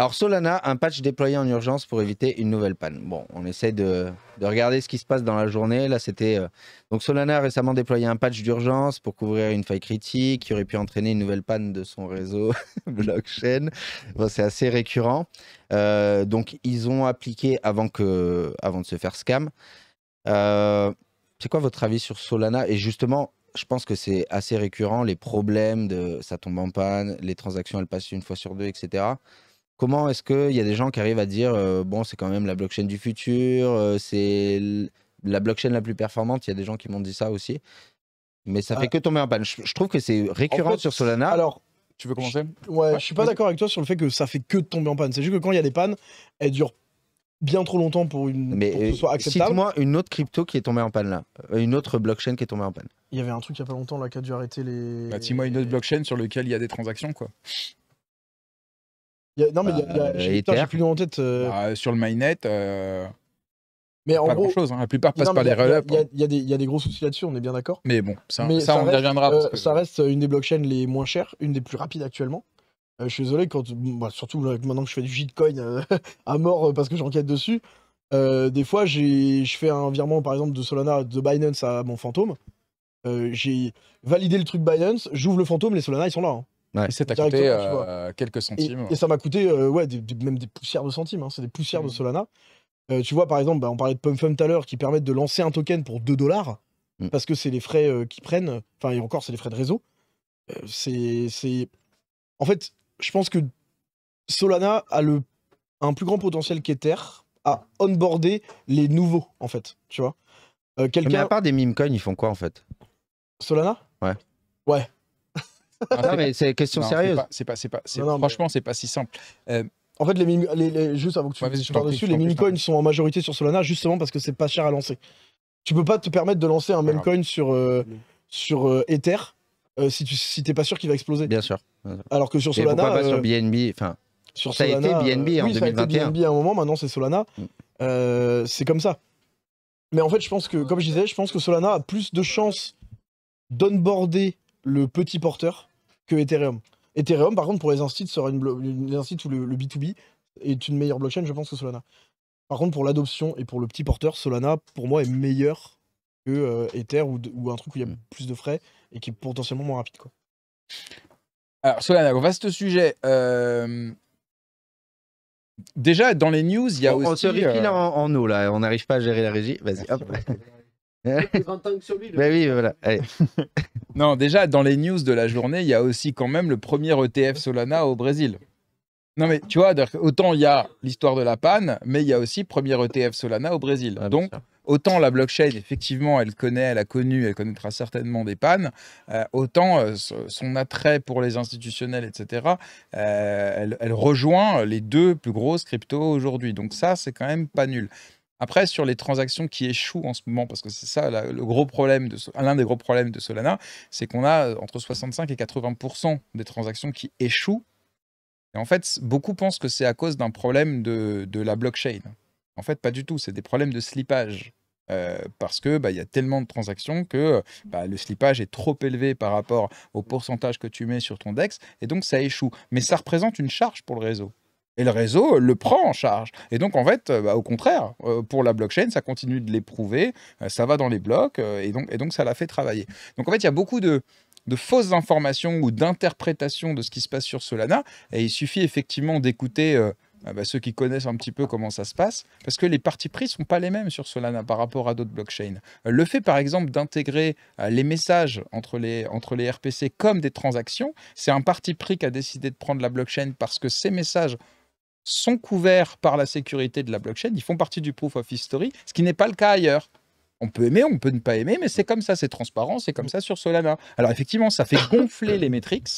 Alors Solana, un patch déployé en urgence pour éviter une nouvelle panne. Bon, on essaie de, regarder ce qui se passe dans la journée. Là, c'était euh, donc Solana a récemment déployé un patch d'urgence pour couvrir une faille critique qui aurait pu entraîner une nouvelle panne de son réseau blockchain. Bon, c'est assez récurrent. Euh, donc ils ont appliqué avant que avant de se faire scam. Euh, c'est quoi votre avis sur Solana et justement je pense que c'est assez récurrent les problèmes de ça tombe en panne, les transactions elles passent une fois sur deux, etc. Comment est-ce qu'il y a des gens qui arrivent à dire, euh, bon, c'est quand même la blockchain du futur, euh, c'est la blockchain la plus performante, il y a des gens qui m'ont dit ça aussi. Mais ça ah. fait que tomber en panne. Je, trouve que c'est récurrent sur Solana. Alors, tu veux commencer je, Ouais, je suis pas d'accord avec toi sur le fait que ça fait que tomber en panne. C'est juste que quand il y a des pannes, elles durent bien trop longtemps pour, une, Mais que ce euh, soit acceptable. Cite-moi une autre crypto qui est tombée en panne là, une autre blockchain qui est tombée en panne. Il y avait un truc il y a pas longtemps là qui a dû arrêter les. Bah, moi une autre blockchain sur lequel il y a des transactions quoi non, mais il euh, j'ai plus en tête. Euh. Bah, sur le mainnet, euh, mais en pas gros, grand-chose. Hein. La plupart passent par les relais. Hein. il y a des gros soucis là-dessus, on est bien d'accord. Mais bon, ça, on y reviendra. ça reste une des blockchains les moins chères, une des plus rapides actuellement. je suis désolé, quand, bah, surtout maintenant que je fais du shitcoin à mort parce que j'enquête dessus, des fois j'ai- je fais un virement par exemple de Solana, de Binance à mon fantôme. j'ai validé le truc Binance, j'ouvre le fantôme, les Solana ils sont là. Hein. Et c'est à coûté quelques centimes. Et, ça m'a coûté euh, ouais, même des poussières de centimes. Hein. c'est des poussières de mmh. Solana. Euh, tu vois, par exemple, bah, on parlait de Pumphum tout à l'heure qui permettent de lancer un token pour 2 dollars mmh. parce que c'est les frais euh, qu'ils prennent. Enfin, et encore, c'est les frais de réseau. c'est, c'est. En fait, je pense que Solana a le, un plus grand potentiel qu'Ether à onboarder les nouveaux, en fait. Tu vois Mais à part des meme coins, ils font quoi en fait Solana Ouais. Ouais, non, mais c'est question sérieuse. C'est pas, c'est pas, franchement, c'est pas si simple. En fait, les, juste avant que tu dessus, les mini coins sont en majorité sur Solana justement parce que c'est pas cher à lancer. Tu peux pas te permettre de lancer un meme coin sur, euh, sur euh, Ether euh, si tu si t'es pas sûr qu'il va exploser. Bien sûr. Alors que sur Solana. Pourquoi pas sur BNB Enfin, sur ça a été BNB en 2021. Ça a été BNB à un moment, maintenant c'est Solana. Mm. c'est comme ça. Mais en fait, je pense que, comme je disais, je pense que Solana a plus de chances d'onboarder le petit porteur que Ethereum. Ethereum, par contre, pour les instits, sera une, une ou où le, B2B est une meilleure blockchain, je pense, que Solana. Par contre, pour l'adoption et pour le petit porteur, Solana, pour moi, est meilleur que euh, Ether ou, un truc où il y a hmm. plus de frais et qui est potentiellement moins rapide. Quoi. Alors, Solana, vaste sujet. Euh, déjà, dans les news, il y a on, aussi. On se euh... en, en, eau, là. On n'arrive pas à gérer la régie. Vas-y, hop. Hein ben oui, voilà. non, déjà, dans les news de la journée, il y a aussi quand même le premier ETF Solana au Brésil. Non, mais tu vois, autant il y a l'histoire de la panne, mais il y a aussi premier ETF Solana au Brésil. Ah, Donc, autant la blockchain, effectivement, elle connaît, elle a connu, elle connaîtra certainement des pannes, euh, autant euh, son attrait pour les institutionnels, etc., euh, elle, elle rejoint les deux plus grosses cryptos aujourd'hui. Donc, ça, c'est quand même pas nul. Après, sur les transactions qui échouent en ce moment, parce que c'est ça le gros problème l'un des gros problèmes de Solana, c'est qu'on a euh, entre 65 et 80 des transactions qui échouent. Et en fait, beaucoup pensent que c'est à cause d'un problème de, la blockchain. En fait, pas du tout. C'est des problèmes de slippage. Euh, parce que bah, il y a tellement de transactions que bah, le slippage est trop élevé par rapport au pourcentage que tu mets sur ton DEX, et donc ça échoue. Mais ça représente une charge pour le réseau et le réseau le prend en charge. Et donc, en fait, euh, bah, au contraire, euh, pour la blockchain, ça continue de l'éprouver, euh, ça va dans les blocs, et, donc, et donc ça la fait travailler. Donc, en fait, il y a beaucoup de, de fausses informations ou d'interprétations de ce qui se passe sur Solana, et il suffit effectivement d'écouter. Ah bah, ceux qui connaissent un petit peu comment ça se passe, parce que les parties pris ne sont pas les mêmes sur Solana par rapport à d'autres blockchains. Le fait, par exemple, d'intégrer les messages entre les, entre les RPC comme des transactions, c'est un parti pris qui a décidé de prendre la blockchain parce que ces messages sont couverts par la sécurité de la blockchain, ils font partie du proof of history, ce qui n'est pas le cas ailleurs. On peut aimer, on peut ne pas aimer, mais c'est comme ça, c'est transparent, c'est comme ça sur Solana. Alors effectivement, ça fait gonfler les métriques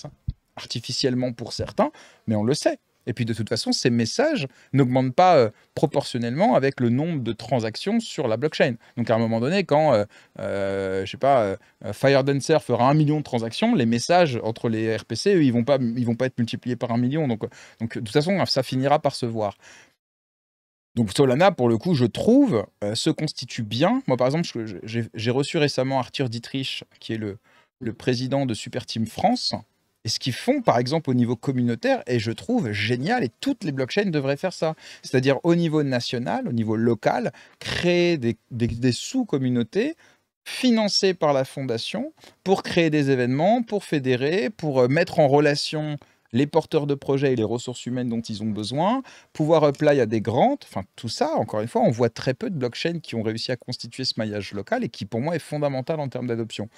artificiellement pour certains, mais on le sait, et puis de toute façon, ces messages n'augmentent pas euh, proportionnellement avec le nombre de transactions sur la blockchain. Donc à un moment donné, quand, euh, ne euh, je sais pas, euh, FireDancer fera un million de transactions, les messages entre les RPC, eux, ils vont pas, ils vont pas être multipliés par un million. Donc, donc de toute façon, hein, ça finira par se voir. Donc Solana, pour le coup, je trouve, se constitue bien. Moi, par exemple, j'ai reçu récemment Arthur Dietrich, qui est le, le président de Super Team France, et ce qu'ils font, par exemple, au niveau communautaire, et je trouve génial, et toutes les blockchains devraient faire ça. C'est-à-dire au niveau national, au niveau local, créer des, des sous-communautés financées par la fondation pour créer des événements, pour fédérer, pour euh, mettre en relation les porteurs de projets et les ressources humaines dont ils ont besoin, pouvoir apply à des grants, enfin tout ça, encore une fois, on voit très peu de blockchains qui ont réussi à constituer ce maillage local et qui pour moi est fondamental en termes d'adoption.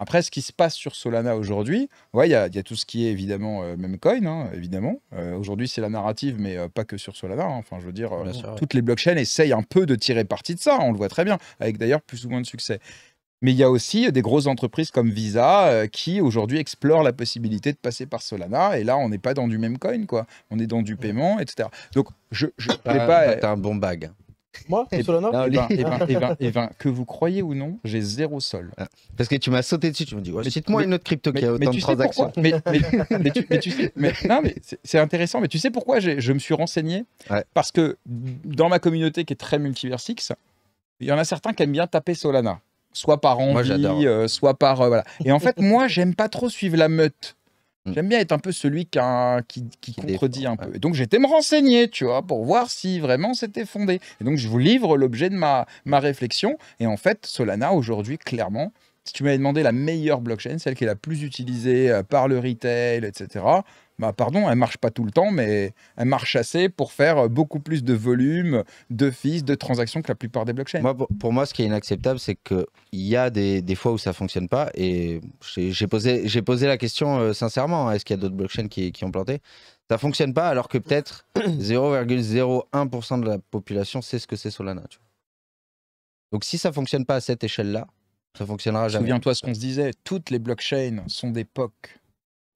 Après, ce qui se passe sur Solana aujourd'hui, il y, a tout ce qui est évidemment euh, même coin, hein, évidemment. Euh, aujourd'hui, c'est la narrative, mais euh, pas que sur Solana. Hein. Enfin, je veux dire, toutes les blockchains essayent un peu de tirer parti de ça, on le voit très bien, avec d'ailleurs plus ou moins de succès. Mais il y a aussi euh, des grosses entreprises comme Visa euh, qui aujourd'hui explorent la possibilité de passer par Solana. Et là, on n'est pas dans du même coin, quoi. On est dans du paiement, etc. Donc, je ne pas. T'as euh, un bon bag. Moi et eh Solana non, les... que vous croyez ou non, j'ai zéro sol. Ah, parce que tu m'as sauté dessus, tu me dis, cite-moi une autre crypto qui a autant de transactions. mais, mais, mais, tu, mais, c'est intéressant, mais tu sais pourquoi je me suis renseigné Parce que dans ma communauté qui est très X, il y en a certains qui aiment bien taper Solana soit par envie, euh, soit par euh, voilà. Et en fait, moi, j'aime pas trop suivre la meute. Mm. J'aime bien être un peu celui qui, qui, contredit un peu. Et donc j'étais me renseigner, tu vois, pour voir si vraiment c'était fondé. Et donc je vous livre l'objet de ma, ma réflexion. Et en fait, Solana, aujourd'hui, clairement, si tu m'avais demandé la meilleure blockchain, celle qui est la plus utilisée euh, par le retail, etc., bah pardon, elle marche pas tout le temps, mais elle marche assez pour faire euh, beaucoup plus de volume, de fils, de transactions que la plupart des blockchains. pour, moi, ce qui est inacceptable, c'est qu'il y a des, des, fois où ça fonctionne pas. Et j'ai posé, posé la question euh, sincèrement, est-ce qu'il y a d'autres blockchains qui, qui, ont planté Ça fonctionne pas alors que peut-être 0,01% de la population sait ce que c'est Solana. Donc si ça fonctionne pas à cette échelle-là, ça fonctionnera jamais. Souviens-toi ce qu'on se disait, toutes les blockchains sont des POC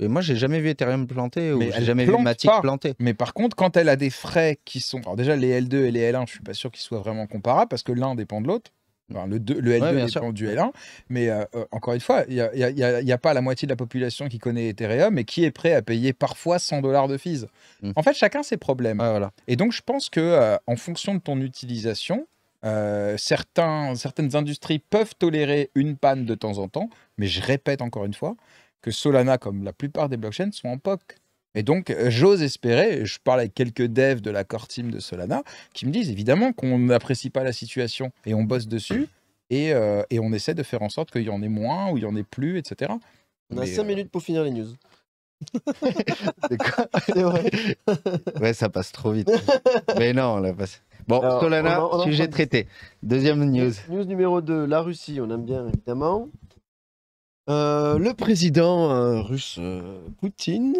et moi, j'ai jamais vu Ethereum planter ou j'ai jamais vu Matic planter. Mais par contre, quand elle a des frais qui sont. Alors, déjà, les L2 et les L1, je suis pas sûr qu'ils soient vraiment comparables parce que l'un dépend de l'autre. le, le L2 dépend du L1. Mais euh, euh, encore une fois, il n'y a, pas la moitié de la population qui connaît Ethereum et qui est prêt à payer parfois 100 dollars de fees. Mm. En fait, chacun ses problèmes. voilà. Et donc, je pense que euh, en fonction de ton utilisation, certains, certaines industries peuvent tolérer une panne de temps en temps, mais je répète encore une fois, que Solana, comme la plupart des blockchains, sont en POC. Et donc, j'ose espérer, je parle avec quelques devs de la core team de Solana, qui me disent évidemment qu'on n'apprécie pas la situation et on bosse dessus et, euh, on essaie de faire en sorte qu'il y en ait moins ou il y en ait plus, etc. On a 5 euh, minutes pour finir les news. C'est vrai. ouais, ça passe trop vite. Mais non, on l'a passé. Bon, Solana, sujet traité. Deuxième news. News numéro 2, la Russie, on aime bien évidemment. Euh, le président euh, russe euh, Poutine,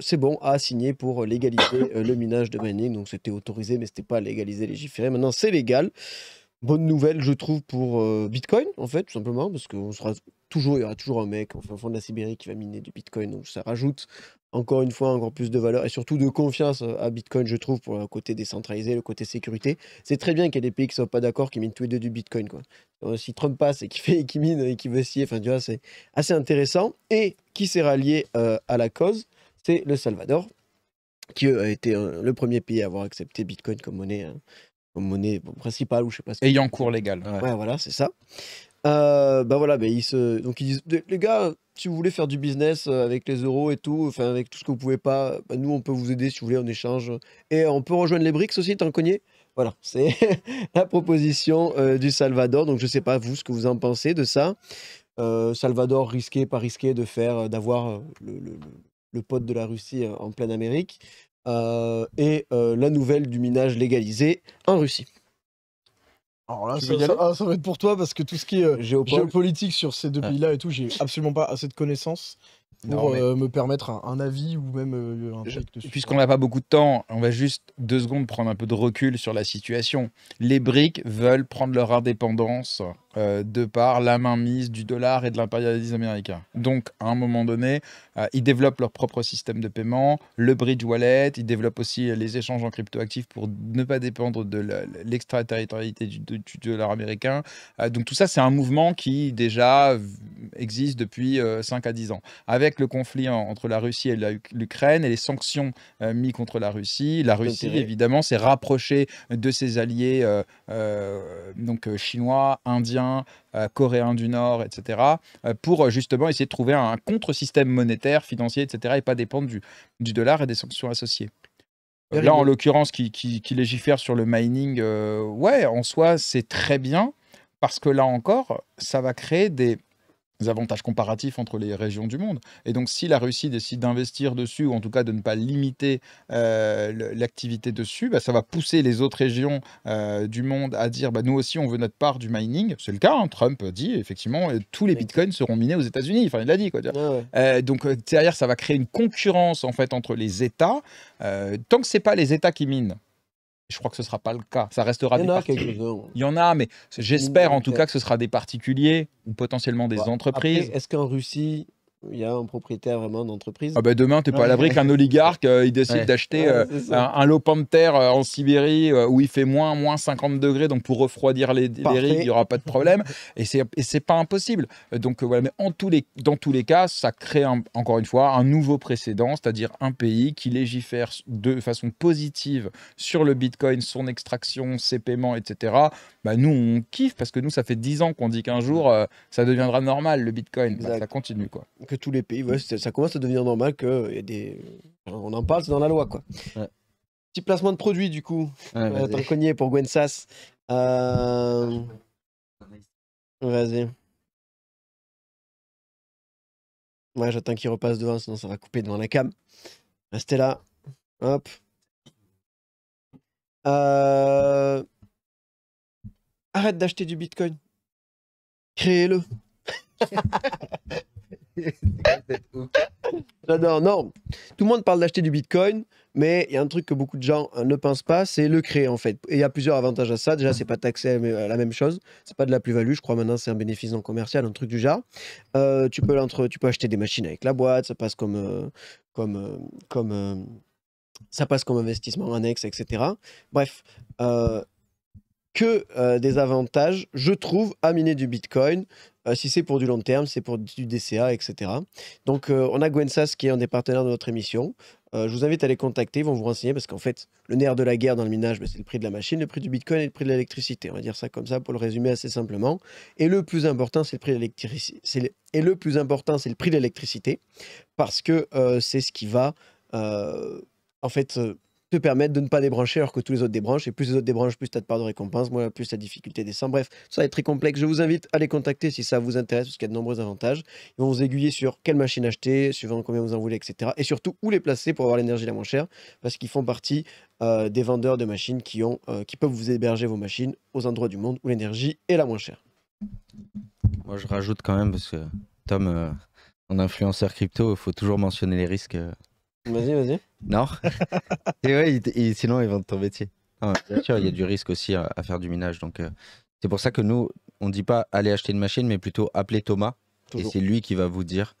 c'est bon, a signé pour légaliser le minage de mining. Donc c'était autorisé, mais c'était pas légalisé, légiféré. Maintenant, c'est légal. Bonne nouvelle, je trouve, pour Bitcoin, en fait, tout simplement, parce qu'on sera toujours, il y aura toujours un mec au fond de la Sibérie qui va miner du Bitcoin. Donc ça rajoute encore une fois encore plus de valeur et surtout de confiance euh, à Bitcoin, je trouve, pour le côté décentralisé, le côté sécurité. C'est très bien qu'il y ait des pays qui ne soient pas d'accord, qui minent tous les deux du Bitcoin. Quoi. Euh, si Trump passe et qui fait qui mine et qui veut scier, enfin, tu vois, c'est assez intéressant. Et qui s'est rallié euh, à la cause, c'est le Salvador, qui a été le premier pays à avoir accepté Bitcoin comme monnaie. Hein, principale ou je sais pas Ayant cours légal. voilà, c'est ça ben bah voilà, ben ils se... donc ils disent, les gars, si vous voulez faire du business euh, avec les euros et tout, enfin avec tout ce que vous pouvez pas, bah, nous on peut vous aider si vous voulez en échange. Et on peut rejoindre les BRICS aussi, un cogné Voilà, c'est la proposition euh, du Salvador. Donc je sais pas vous ce que vous en pensez de ça. Salvador risqué, pas risquer de faire, d'avoir le, le, pote de la Russie en pleine Amérique. et la nouvelle du minage légalisé en Russie. Alors là, ah, ça, va être pour toi parce que tout ce qui est euh, géopolitique sur ces deux pays-là et tout, j'ai absolument pas assez de connaissances pour euh, me permettre un, avis ou même euh, un truc dessus. Puisqu'on n'a pas beaucoup de temps, on va juste deux secondes prendre un peu de recul sur la situation. Les briques veulent prendre leur indépendance euh, de par la mainmise du dollar et de l'impérialisme américain. Donc, à un moment donné, euh, ils développent leur propre système de paiement, le bridge wallet, ils développent aussi les échanges en cryptoactifs pour ne pas dépendre de l'extraterritorialité du, dollar américain. Euh, donc, tout ça, c'est un mouvement qui déjà existe depuis 5 à 10 ans. Avec le conflit entre la Russie et l'Ukraine et les sanctions mises contre la Russie, la Russie, évidemment, s'est rapprochée de ses alliés donc, chinois, indiens, euh, coréen coréens du Nord, etc., euh, pour euh, justement essayer de trouver un contre-système monétaire, financier, etc., et pas dépendre du, du dollar et des sanctions associées. Là, en l'occurrence, qui, qui, légifère sur le mining, ouais, en soi, c'est très bien, parce que là encore, ça va créer des, avantages comparatifs entre les régions du monde. Et donc, si la Russie décide d'investir dessus, ou en tout cas de ne pas limiter euh, l'activité dessus, bah, ça va pousser les autres régions euh, du monde à dire bah, nous aussi, on veut notre part du mining. C'est le cas, hein. Trump dit effectivement, euh, tous les bitcoins seront minés aux États-Unis. Enfin, il l'a dit. Quoi, donc, derrière, ça va créer une concurrence en fait entre les États. tant que ce pas les États qui minent, je crois que ce ne sera pas le cas. Ça restera des particuliers. Il y en a, mais j'espère en tout cas que ce sera des particuliers ou potentiellement des bah, entreprises. Est-ce qu'en Russie, il y a un propriétaire vraiment d'entreprise. Ah bah demain, tu n'es pas à l'abri qu'un oligarque, euh, il décide d'acheter euh, un, lot lopin de terre euh, en Sibérie où il fait moins, moins 50 degrés, donc pour refroidir les, les il n'y aura pas de problème. et ce n'est pas impossible. Donc voilà, mais en tous les, dans tous les cas, ça crée encore une fois un nouveau précédent, c'est-à-dire un pays qui légifère de façon positive sur le Bitcoin, son extraction, ses paiements, etc. Bah, nous, on kiffe parce que nous, ça fait 10 ans qu'on dit qu'un jour, ça deviendra normal, le Bitcoin. Bah, ça continue. quoi tous les pays. Ouais, ça commence à devenir normal que euh, des. Euh, on en parle, c'est dans la loi, quoi. Petit placement de produit, du coup. pour Gwensas euh, Vas-y. Ouais, j'attends qu'il repasse devant, sinon ça va couper devant la cam. Restez là. Hop. Arrête d'acheter du Bitcoin. Créez-le. J'adore, non. Tout le monde parle d'acheter du Bitcoin, mais il y a un truc que beaucoup de gens euh, ne pensent pas, c'est le créer en fait. Et il y a plusieurs avantages à ça. Déjà, c'est pas taxé à la même chose, c'est pas de la plus-value. Je crois maintenant c'est un bénéfice non commercial, un truc du genre. Euh, tu peux tu peux acheter des machines avec la boîte, ça passe comme euh, comme comme ça passe comme investissement annexe, etc. Bref que des avantages, je trouve, à miner du Bitcoin. Euh, si c'est pour du long terme, c'est pour du DCA, etc. Donc, euh, on a Gwensas qui est un des partenaires de notre émission. Euh, je vous invite à les contacter, ils vont vous renseigner parce qu'en fait, le nerf de la guerre dans le minage, bah, c'est le prix de la machine, le prix du bitcoin et le prix de l'électricité. On va dire ça comme ça pour le résumer assez simplement. Et le plus important, c'est le prix Et le plus important, c'est le prix de l'électricité parce que c'est ce qui va, en fait, te permettent de ne pas débrancher alors que tous les autres débranchent. Et plus les autres débranchent, plus tu as de part de récompense, moins plus la difficulté descend. Bref, ça va être très complexe. Je vous invite à les contacter si ça vous intéresse, parce qu'il y a de nombreux avantages. Ils vont vous aiguiller sur quelle machine acheter, suivant combien vous en voulez, etc. Et surtout, où les placer pour avoir l'énergie la moins chère, parce qu'ils font partie euh, des vendeurs de machines qui, ont, euh, qui peuvent vous héberger vos machines aux endroits du monde où l'énergie est la moins chère. Moi, je rajoute quand même, parce que Tom, euh, en influenceur crypto, il faut toujours mentionner les risques Vas-y, vas-y. Non. et ouais, sinon, ils vont tomber ah bien sûr, il y a du risque aussi à, faire du minage. Donc, euh, c'est pour ça que nous, on ne dit pas aller acheter une machine, mais plutôt appeler Thomas. Et c'est lui qui va vous dire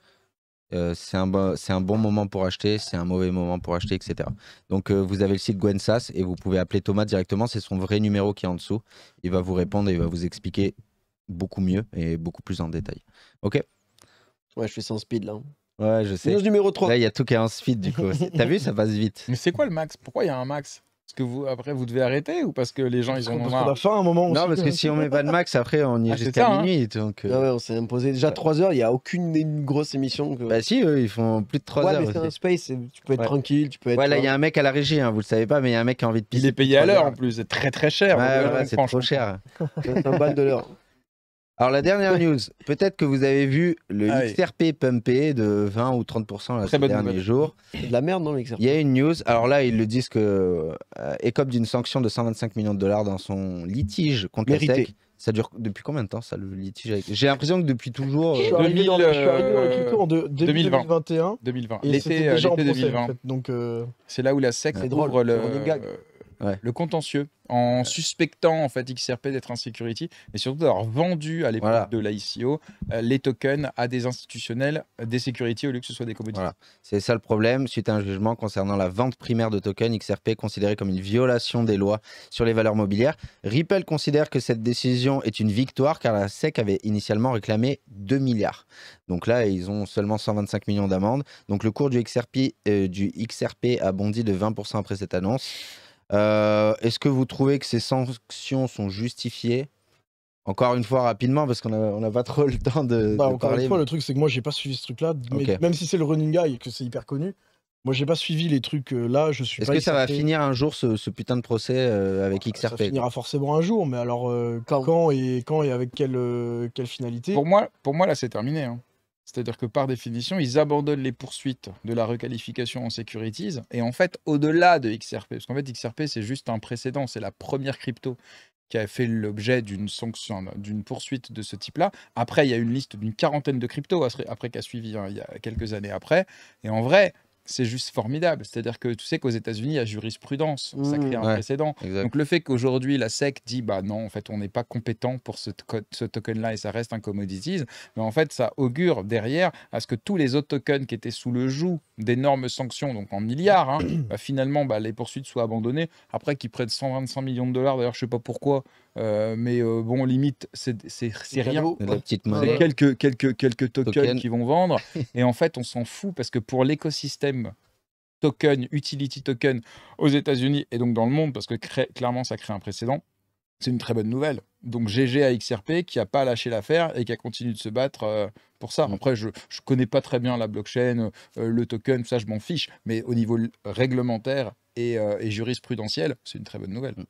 euh, c'est un, bon, un, bon moment pour acheter, c'est un mauvais moment pour acheter, etc. Donc euh, vous avez le site Gwensas et vous pouvez appeler Thomas directement, c'est son vrai numéro qui est en dessous. Il va vous répondre et il va vous expliquer beaucoup mieux et beaucoup plus en détail. Ok Ouais, je suis sans speed là. Ouais, je sais. numéro 3. Là, il y a tout qui est en speed, du coup. T'as vu, ça passe vite. Mais c'est quoi le max Pourquoi il y a un max Parce que vous, après, vous devez arrêter ou parce que les gens, ils ont marre Parce qu'on un moment. Non, parce que hein. si on met pas de max, après, on y ah, est jusqu'à hein. minuit. Donc, euh. ah ouais, on s'est imposé déjà 3 heures. Il n'y a aucune une grosse émission. Bah, si, eux, ils font plus de 3 ouais, heures. Mais c'est un space. Tu peux être tranquille. Tu peux être. Ouais, là, il y a un mec à la régie, hein, vous le savez pas, mais il y a un mec qui a envie de pisser. Il est payé à l'heure en plus. C'est très, très cher. Ouais, c'est trop cher. C'est un bal de l'heure. Alors, la dernière news, peut-être que vous avez vu le ah XRP pumpé de 20 ou 30% ces derniers jours. de la merde dans Il y a une news. Alors là, ils le disent que euh, d'une sanction de 125 millions de dollars dans son litige contre la SEC. Ça dure depuis combien de temps ça le litige avec... J'ai l'impression que depuis toujours. Je euh, suis arrivé en 2021. 2020. c'était euh, déjà en donc c'est là où la SEC ouvre le contentieux, en suspectant en fait XRP d'être un security, et surtout d'avoir vendu à l'époque de l'ICO euh, les tokens à des institutionnels, euh, des securities, au lieu que ce soit des commodities. Voilà. C'est ça le problème. Suite à un jugement concernant la vente primaire de tokens, XRP considéré comme une violation des lois sur les valeurs mobilières. Ripple considère que cette décision est une victoire car la SEC avait initialement réclamé 2 milliards. Donc là, ils ont seulement 125 millions d'amendes. Donc le cours du XRP, euh, du XRP a bondi de 20% après cette annonce. Euh, est-ce que vous trouvez que ces sanctions sont justifiées encore une fois rapidement parce qu'on n'a on a pas trop le temps de, bah, encore parler, une fois le truc c'est que moi j'ai pas suivi ce truc là même si c'est le running guy et que c'est hyper connu moi j'ai pas suivi les trucs euh, là je suis est-ce que ça va finir un jour ce, ce putain de procès euh, avec XRP bah, ça finira forcément un jour mais alors quand, et, quand et avec quelle, quelle finalité pour moi, pour moi là c'est terminé hein. C'est-à-dire que par définition, ils abandonnent les poursuites de la requalification en securities et en fait, au-delà de XRP, parce qu'en fait, XRP, c'est juste un précédent, c'est la première crypto qui a fait l'objet d'une sanction, d'une poursuite de ce type-là. Après, il y a une liste d'une quarantaine de cryptos après, qu'a suivi, hein, il y a quelques années après. Et en vrai, c'est juste formidable. C'est-à-dire que tu sais qu'aux États-Unis, il y a jurisprudence, ça crée un mmh. précédent. Donc le fait qu'aujourd'hui la SEC dit bah non, en fait, on n'est pas compétent pour ce, token-là et ça reste un commodities, mais en fait, ça augure derrière à ce que tous les autres tokens qui étaient sous le joug d'énormes sanctions, donc en milliards, hein, bah, finalement, bah, les poursuites soient abandonnées. Après, qu'ils prennent 125 millions de dollars, d'ailleurs, je sais pas pourquoi, euh, mais euh, bon, limite, c'est rien. C'est quelques, quelques, quelques tokens qui vont vendre. et en fait, on s'en fout parce que pour l'écosystème token, utility token aux États-Unis et donc dans le monde, parce que clairement, ça crée un précédent, c'est une très bonne nouvelle. Donc GG à XRP qui n'a pas lâché l'affaire et qui a continué de se battre euh, pour ça. Après, je ne connais pas très bien la blockchain, le token, ça je m'en fiche, mais au niveau réglementaire et, et jurisprudentiel, c'est une très bonne nouvelle. Mm.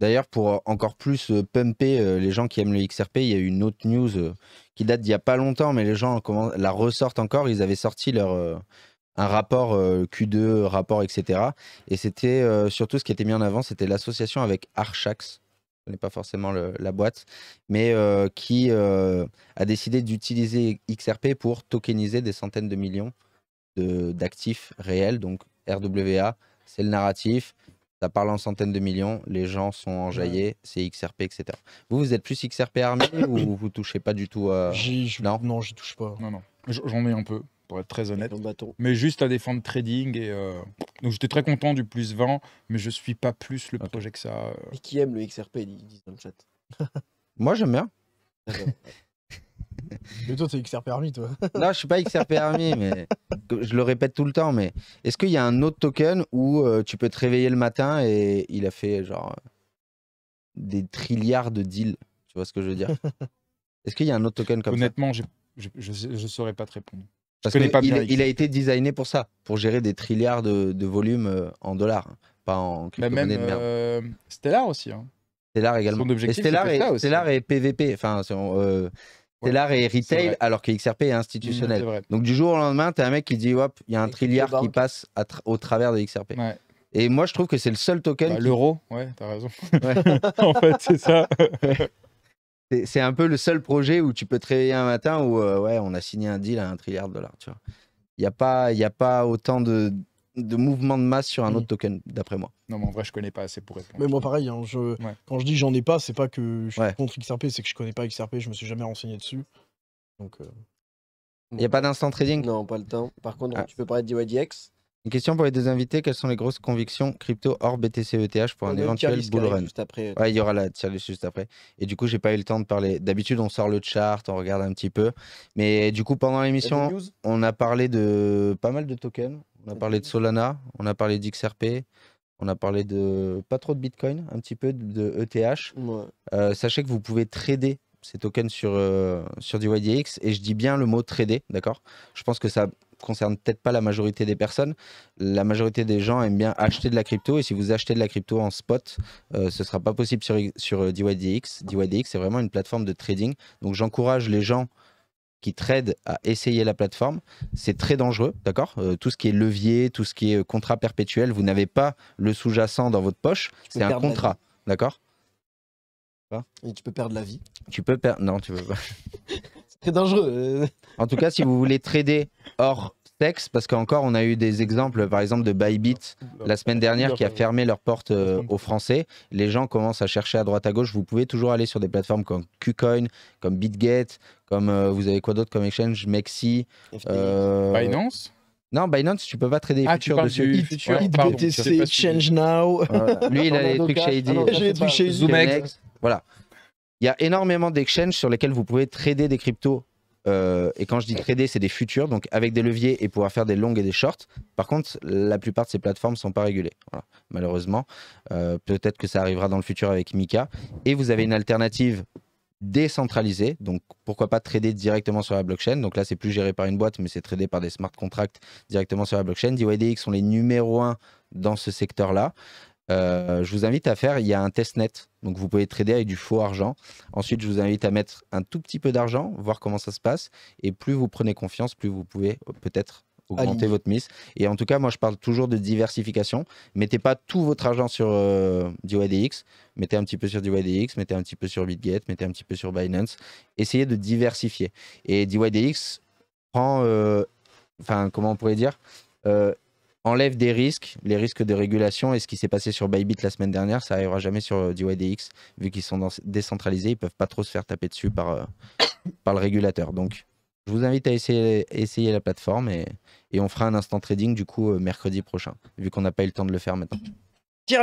D'ailleurs, pour euh, encore plus euh, pumper euh, les gens qui aiment le XRP, il y a eu une autre news qui date d'il n'y a pas longtemps, mais les gens la ressortent encore. Ils avaient sorti leur, un rapport Q2, rapport, etc. Et c'était surtout ce qui était mis en avant, c'était l'association avec Archax, ce n'est pas forcément la boîte, mais qui a décidé d'utiliser XRP pour tokeniser des centaines de millions d'actifs réels. Donc RWA, c'est le narratif ça parle en centaines de millions, les gens sont enjaillés, c'est XRP, etc. Vous, vous êtes plus XRP armé ou vous touchez pas du tout à... Euh, non, non j'y touche pas. Non, non. J'en ai un peu, pour être très honnête. Mais juste à défendre trading. Et, euh, Donc j'étais très content du plus 20, mais je suis pas plus le projet que ça. Euh. qui aime le XRP, dans le chat. Moi, j'aime bien. Mais toi, t'es XR permis, toi. non, je suis pas XR permis, mais je le répète tout le temps. Mais est-ce qu'il y a un autre token où euh, tu peux te réveiller le matin et il a fait genre des trilliards de deals Tu vois ce que je veux dire Est-ce qu'il y a un autre token comme ça Honnêtement, je ne saurais pas te répondre. Parce il a été designé pour ça, pour gérer des trilliards de, de volumes euh, en dollars, pas en bah, crypto euh, Stellar aussi. Hein. Stellar également. objectif, et Stellar, est, PVP, enfin, c'est l'art et retail, alors que XRP est institutionnel. Donc du jour au lendemain, tu as un mec qui dit, hop, il y a un trilliard qui passe au travers de XRP. Et moi, je trouve que c'est le seul token. Bah, l'euro, ouais, t'as raison. en fait, c'est ça. c'est un peu le seul projet où tu peux te réveiller un matin où, euh, ouais, on a signé un deal à un trilliard de dollars, tu Il n'y a, pas, y a pas autant de, de mouvement de masse sur un mhm. autre token, d'après moi. Non, mais en vrai, je connais pas assez pour répondre. Mais moi, pareil, hein, je... quand je dis j'en ai pas, c'est pas que je suis contre XRP, c'est que je connais pas XRP, je me suis jamais renseigné dessus. Donc. Euh, il n'y a pas d'instant trading Non, pas le temps. Par contre, ah. tu peux parler de DYDX. Une question pour les deux invités quelles sont les grosses convictions crypto hors BTC ETH pour un éventuel bull run euh, il y aura la tier juste après. Et du coup, j'ai pas eu le temps de parler. D'habitude, on sort le chart, on regarde un petit peu. Mais du coup, pendant l'émission, on a parlé de pas mal de tokens. On a parlé de Solana, on a parlé d'XRP, on a parlé de pas trop de Bitcoin, un petit peu de, ETH. E euh, sachez que vous pouvez trader ces tokens sur, euh, sur DYDX et je dis bien le mot trader, d'accord Je pense que ça concerne peut-être pas la majorité des personnes. La majorité des gens aiment bien acheter de la crypto et si vous achetez de la crypto en spot, euh, ce sera pas possible sur, sur DYDX. DYDX, c'est vraiment une plateforme de trading. Donc j'encourage les gens qui t'aident à essayer la plateforme. C'est très dangereux, d'accord euh, Tout ce qui est levier, tout ce qui est contrat perpétuel, vous n'avez pas le sous-jacent dans votre poche, c'est un contrat, d'accord ah. Et tu peux perdre la vie. Tu peux perdre. Non, tu peux pas. c'est dangereux. en tout cas, si vous voulez trader hors parce qu'encore on a eu des exemples, par exemple de Bybit bah, la semaine dernière qui a fermé leurs portes euh, aux Français. Les gens commencent à chercher à droite à gauche. Vous pouvez toujours aller sur des plateformes comme KuCoin, comme bitgate comme euh, vous avez quoi d'autre comme exchange, Mexi, euh... Binance. Non, Binance, tu peux pas trader les ah, futures dessus. Change Now. lui, il a les trucs shady. J'ai Voilà. Il y a énormément d'exchanges sur lesquels vous pouvez trader des cryptos euh, et quand je dis trader, c'est des futurs, donc avec des leviers et pouvoir faire des longues et des shorts. Par contre, la plupart de ces plateformes ne sont pas régulées, malheureusement. Euh, peut-être que ça arrivera dans le futur avec Mika. Et vous avez une alternative décentralisée, donc pourquoi pas trader directement sur la blockchain. Donc là, c'est plus géré par une boîte, mais c'est tradé par des smart contracts directement sur la blockchain. DYDX sont les numéros 1 dans ce secteur-là. Euh, je vous invite à faire, il y a un test net, donc vous pouvez trader avec du faux argent. Ensuite, je vous invite à mettre un tout petit peu d'argent, voir comment ça se passe, et plus vous prenez confiance, plus vous pouvez euh, peut-être augmenter votre mise. Et en tout cas, moi, je parle toujours de diversification. Mettez pas tout votre argent sur euh, DYDX, Mettez un petit peu sur DYDX, mettez un petit peu sur BitGet, mettez un petit peu sur Binance. Essayez de diversifier. Et DYDX prend, enfin, comment on pourrait dire, enlève des risques, les risques de régulation et ce qui s'est passé sur Bybit la semaine dernière, ça arrivera jamais sur euh, DYDX vu qu'ils sont décentralisés, ils peuvent pas trop se faire taper dessus par, euh, par le régulateur. Donc je vous invite à essayer, essayer la plateforme et, on fera un instant trading du coup euh, mercredi prochain vu qu'on n'a pas eu le temps de le faire maintenant. Tier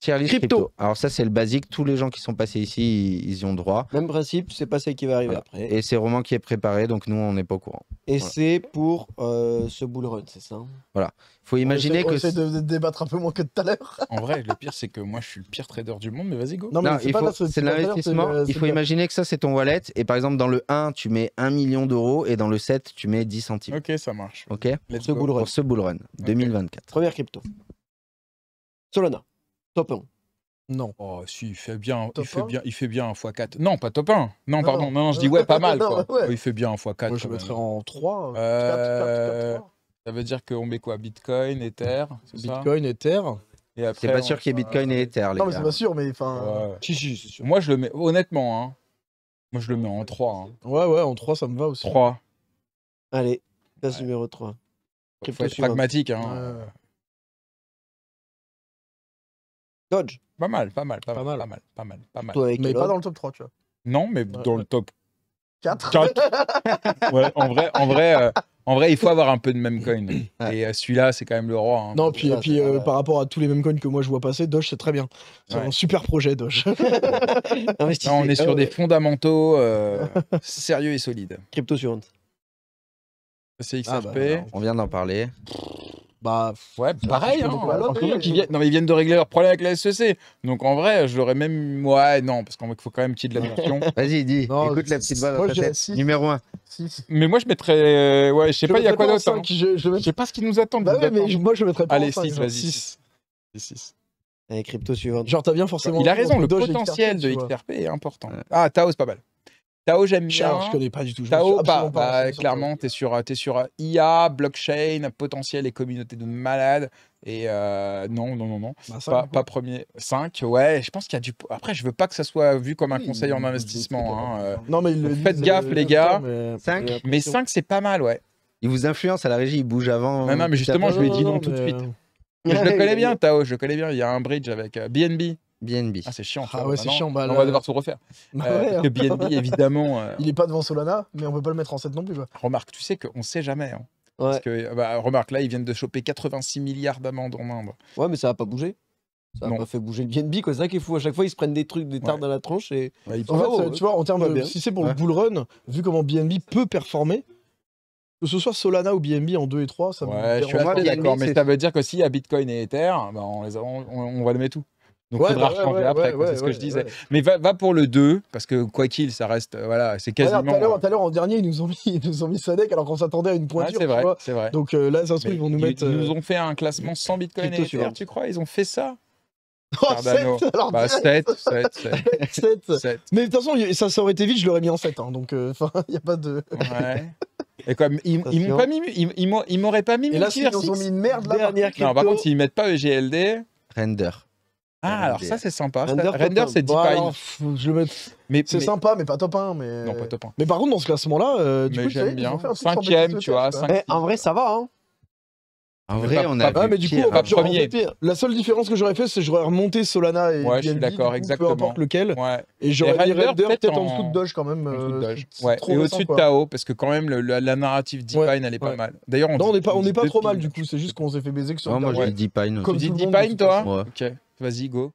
crypto. Alors ça, c'est le basique. Tous les gens qui sont passés ici, ils y ont droit. Même principe, c'est pas ça qui va arriver après. Et c'est Roman qui est préparé, donc nous, on n'est pas au courant. Et c'est pour euh, ce bull run, c'est ça hein Voilà. faut imaginer que... On de débattre un peu moins que tout à l'heure. en vrai, le pire, c'est que moi, je suis le pire trader du monde, mais vas-y, go. Non, mais c'est pas l'investissement. Il faut imaginer que ça, c'est ton wallet. Et par exemple, dans le 1, tu mets 1 million d'euros. Et dans le 7, tu mets 10 centimes. Ok, ça marche. Ok pour, ce bull run. pour ce bull run. 2024. Première crypto. Solana. Top 1. Non. Oh, si, il fait bien, il fait bien, il fait bien un x4. Non, pas top 1. Non, pardon, non, non, je dis ouais, pas mal. Quoi. Oh, il fait bien un x4. Moi, je mettrais en 3, 4, 4, 4, 3. Ça veut dire qu'on met quoi Bitcoin, Ether Bitcoin, Ether. Et c'est pas sûr qu'il y ait Bitcoin et Ether. Les non, mais c'est pas sûr, mais enfin. Si, si, Moi, je le mets, honnêtement, hein. moi, je le mets en 3. Hein. Ouais, ouais, en 3, ça me va aussi. 3. Allez, place ouais. numéro 3. Faut être pragmatique. Hein. Dodge. Pas mal, pas mal, pas, mal, pas mal, pas mal, pas mal. mais pas dans le top 3, tu vois. Non, mais dans le top 4. ouais, en vrai, en vrai, euh, en vrai, il faut avoir un peu de même coin. Et euh, celui-là, c'est quand même le roi. Hein. non, puis, et puis euh, par rapport à tous les mêmes coins que moi je vois passer, Doge, c'est très bien. C'est un super projet, Doge. on est sur des fondamentaux sérieux et solides. Crypto sur ah, CXRP. Bah, bah, bah, on vient d'en parler. Bah, ouais, pareil. Hein, ils, hein. viennent... Non, ils viennent de régler leur problème avec la SEC. Donc en vrai, je l'aurais même. Ouais, non, parce qu'il faut quand même qu'il de la Vas-y, dis. écoute la petite balle Numéro 1. Mais moi, je mettrais. Euh, ouais, je sais pas, il y a quoi d'autre. Hein. Je, je, sais pas ce qui nous attend. Bah ouais, mais moi, je mettrais pas. Allez, 6, vas-y. 6. Allez, crypto suivante. Genre, t'as bien forcément. Il a raison, le potentiel de XRP est important. Ah, Tao, c'est pas mal. Tao, j'aime bien. je connais pas du tout. Tao, bah, bah, clairement, tu es sur, euh, es sur euh, IA, blockchain, potentiel et communauté de malades. Et euh, non, non, non, non. Bah, pas, pas, premier. 5, ouais. Je pense qu'il y a du. Après, je veux pas que ça soit vu comme un conseil en investissement. Hein, non, mais faites gaffe, les gars. 5, mais 5 c'est pas mal, ouais. Il vous influence à la régie, il bouge avant. Non, non, mais justement, je lui ai dit non, tout de suite. Je le connais bien, Tao, je le connais bien. Il y a un bridge avec BNB. BNB. Ah, c'est chiant. Ah ouais, bah c'est chiant. Bah, on va devoir tout refaire. Bah euh, que BNB, hein. évidemment. Euh, Il n'est pas devant Solana, mais on peut pas le mettre en 7 non plus. Remarque, tu sais qu'on sait jamais. Hein. Parce que, euh, remarque, là, ils viennent de choper 86 milliards d'amendes en Inde. Ouais, mais ça va pas bouger. Ça n'a pas fait bouger le BNB, C'est ça qu'il faut. À chaque fois, ils se prennent des trucs, des tartes dans la tronche. Et... en fait, tu vois, en termes Si c'est pour le bull run, vu comment BNB peut performer, que ce soit Solana ou BNB en 2 et 3, ça ouais, Je suis d'accord, mais ça veut dire que s'il y a Bitcoin et Ether, on, les on, va le mettre tout. Donc, il faudra bah, changer après, c'est ce que je disais. Mais va, va, pour le 2, parce que quoi qu'il, ça reste. Euh, voilà, c'est quasiment. Tout à l'heure, en dernier, ils nous ont mis, nous Sadek alors qu'on s'attendait à une pointure. c'est vrai, c'est vrai. Donc euh, là, ça se trouve, ils vont nous mettre. Ils nous euh, ont fait un classement sans Bitcoin et Ether, tu crois Ils ont fait ça Oh, 7, alors bah, 7, 7, 7, 7, Mais de toute façon, ça, ça aurait été vite, je l'aurais mis en 7. Hein, donc, enfin, il n'y a pas de. ouais. Et comme, ils, ils m'ont pas mis. Ils, ils m'auraient pas mis. Et là, ils nous ont mis une merde la Dernière crypto. Non, par contre, s'ils mettent pas EGLD. Render. Ah, alors ça, c'est sympa. Render, Render c'est Deep bah, pine je mets... mais, C'est sympa, mais pas top 1. Mais... Non, pas top 1. Mais par contre, dans ce classement-là, euh, du mais coup, j'aime bien. Cinquième, tu vois. Mais eh, en vrai, ça va. Hein. En vrai, on a. ah, mais du coup, on premier. Hein. La seule différence que j'aurais fait, c'est que j'aurais remonté Solana et. Ouais, je suis d'accord, exactement. Peu importe lequel. Ouais. Et j'aurais mis peut-être en... dessous de Doge quand même. Euh, ouais. et au-dessus de Tao, parce que quand même, la, narrative Deepine, elle est pas mal. D'ailleurs, on. Non, on n'est pas, on pas trop mal du coup, c'est juste qu'on s'est fait baiser que sur Moi, je dis Deepine. Comme tu toi Ok, vas-y, go.